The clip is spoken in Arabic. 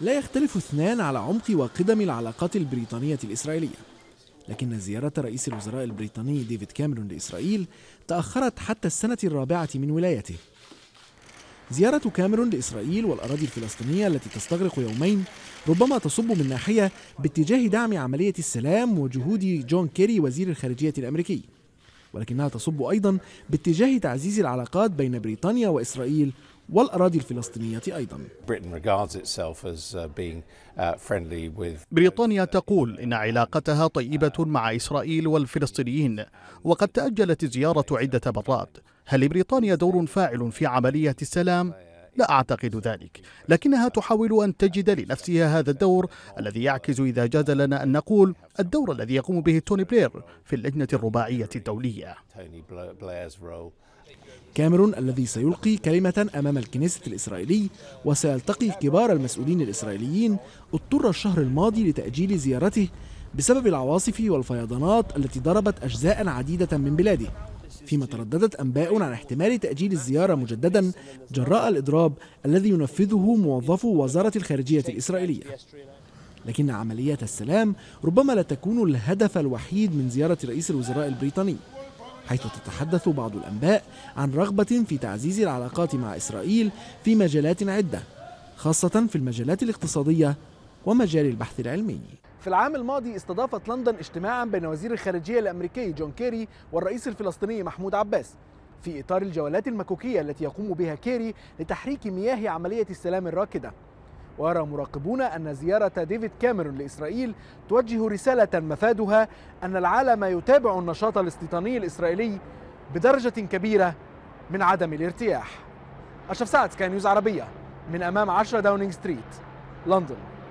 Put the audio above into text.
لا يختلف اثنان على عمق وقدم العلاقات البريطانية الإسرائيلية لكن زيارة رئيس الوزراء البريطاني ديفيد كاميرون لإسرائيل تأخرت حتى السنة الرابعة من ولايته زيارة كاميرون لإسرائيل والأراضي الفلسطينية التي تستغرق يومين ربما تصب من ناحية باتجاه دعم عملية السلام وجهود جون كيري وزير الخارجية الأمريكي ولكنها تصب أيضا باتجاه تعزيز العلاقات بين بريطانيا وإسرائيل والأراضي الفلسطينية أيضا uh, uh, بريطانيا تقول إن علاقتها طيبة مع إسرائيل والفلسطينيين وقد تأجلت الزيارة عدة مرات هل لبريطانيا دور فاعل في عملية السلام؟ لا أعتقد ذلك لكنها تحاول أن تجد لنفسها هذا الدور الذي يعكس إذا جاز لنا أن نقول الدور الذي يقوم به توني بلير في اللجنة الرباعية الدولية كاميرون الذي سيلقي كلمة أمام الكنيسة الإسرائيلي وسيلتقي كبار المسؤولين الإسرائيليين اضطر الشهر الماضي لتأجيل زيارته بسبب العواصف والفيضانات التي ضربت أجزاء عديدة من بلاده فيما ترددت أنباء عن احتمال تأجيل الزيارة مجددا جراء الإضراب الذي ينفذه موظفو وزارة الخارجية الإسرائيلية لكن عمليات السلام ربما لا تكون الهدف الوحيد من زيارة رئيس الوزراء البريطاني حيث تتحدث بعض الأنباء عن رغبة في تعزيز العلاقات مع إسرائيل في مجالات عدة خاصة في المجالات الاقتصادية ومجال البحث العلمي في العام الماضي استضافت لندن اجتماعا بين وزير الخارجية الأمريكي جون كيري والرئيس الفلسطيني محمود عباس في إطار الجولات المكوكية التي يقوم بها كيري لتحريك مياه عملية السلام الراكدة ويرى مراقبون أن زيارة ديفيد كاميرون لإسرائيل توجه رسالة مفادها أن العالم يتابع النشاط الاستيطاني الإسرائيلي بدرجة كبيرة من عدم الارتياح أشرف سعد كان نيوز عربية من أمام 10 داونينج ستريت لندن